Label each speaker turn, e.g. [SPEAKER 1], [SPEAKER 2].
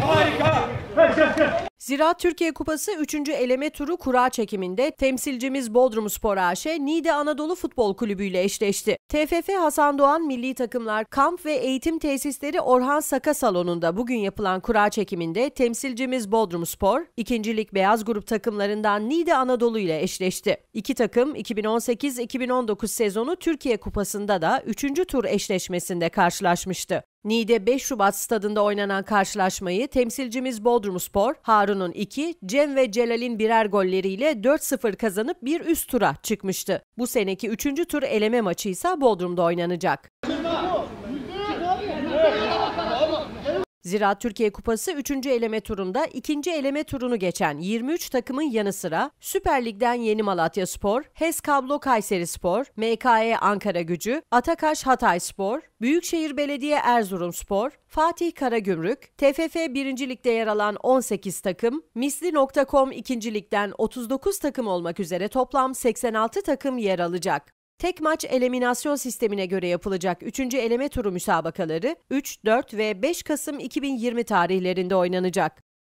[SPEAKER 1] Harika.
[SPEAKER 2] Zira Türkiye Kupası 3. eleme turu kura çekiminde temsilcimiz Bodrum Spor AŞ Nide Anadolu Futbol Kulübü ile eşleşti. TFF Hasan Doğan milli takımlar kamp ve eğitim tesisleri Orhan Saka salonunda bugün yapılan kura çekiminde temsilcimiz Bodrum Spor, ikincilik beyaz grup takımlarından Nide Anadolu ile eşleşti. İki takım 2018-2019 sezonu Türkiye Kupası'nda da 3. tur eşleşmesinde karşılaşmıştı. Niğde 5 Şubat stadında oynanan karşılaşmayı temsilcimiz Bodrum Spor Harun'un 2, Cem ve Celal'in birer golleriyle 4-0 kazanıp bir üst tura çıkmıştı. Bu seneki 3. tur eleme maçı ise Bodrum'da oynanacak. Zira Türkiye Kupası 3. eleme turunda 2. eleme turunu geçen 23 takımın yanı sıra Süper Lig'den Yeni Malatya Spor, HES Kablo Kayseri Spor, MKE Ankara Gücü, Atakaş Hatay Spor, Büyükşehir Belediye Erzurum Spor, Fatih Karagümrük, TFF 1. Lig'de yer alan 18 takım, Misli.com 2. Lig'den 39 takım olmak üzere toplam 86 takım yer alacak. Tek maç eliminasyon sistemine göre yapılacak 3. eleme turu müsabakaları 3, 4 ve 5 Kasım 2020 tarihlerinde oynanacak.